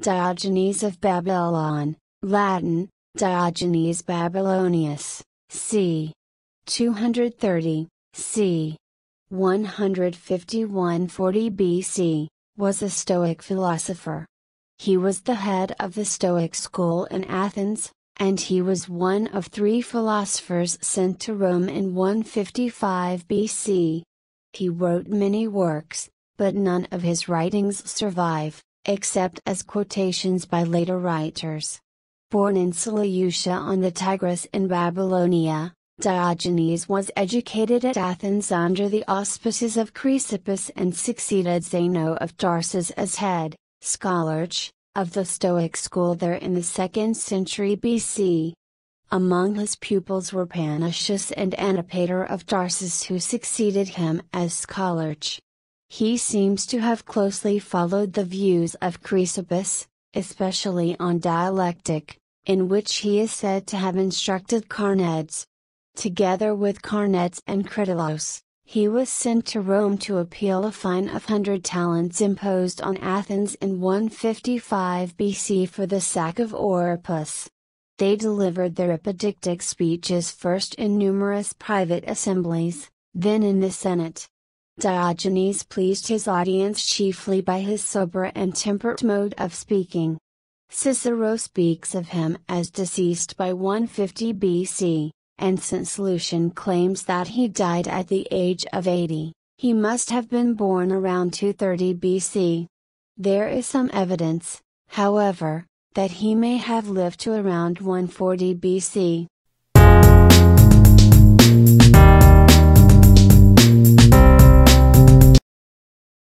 Diogenes of Babylon, Latin, Diogenes Babylonius, c. 230, c. 151–40 BC, was a Stoic philosopher. He was the head of the Stoic school in Athens, and he was one of three philosophers sent to Rome in 155 BC. He wrote many works, but none of his writings survive except as quotations by later writers. Born in Seleucia on the Tigris in Babylonia, Diogenes was educated at Athens under the auspices of Chrysippus and succeeded Zeno of Tarsus as head, scholar of the Stoic school there in the 2nd century BC. Among his pupils were Panasius and Antipater of Tarsus who succeeded him as scholar. He seems to have closely followed the views of Chrysippus, especially on dialectic, in which he is said to have instructed Carneades. Together with Carneades and Critolaus, he was sent to Rome to appeal a fine of 100 talents imposed on Athens in 155 BC for the sack of Oropus. They delivered their apodictic speeches first in numerous private assemblies, then in the Senate. Diogenes pleased his audience chiefly by his sober and temperate mode of speaking. Cicero speaks of him as deceased by 150 BC, and since Lucian claims that he died at the age of 80, he must have been born around 230 BC. There is some evidence, however, that he may have lived to around 140 BC.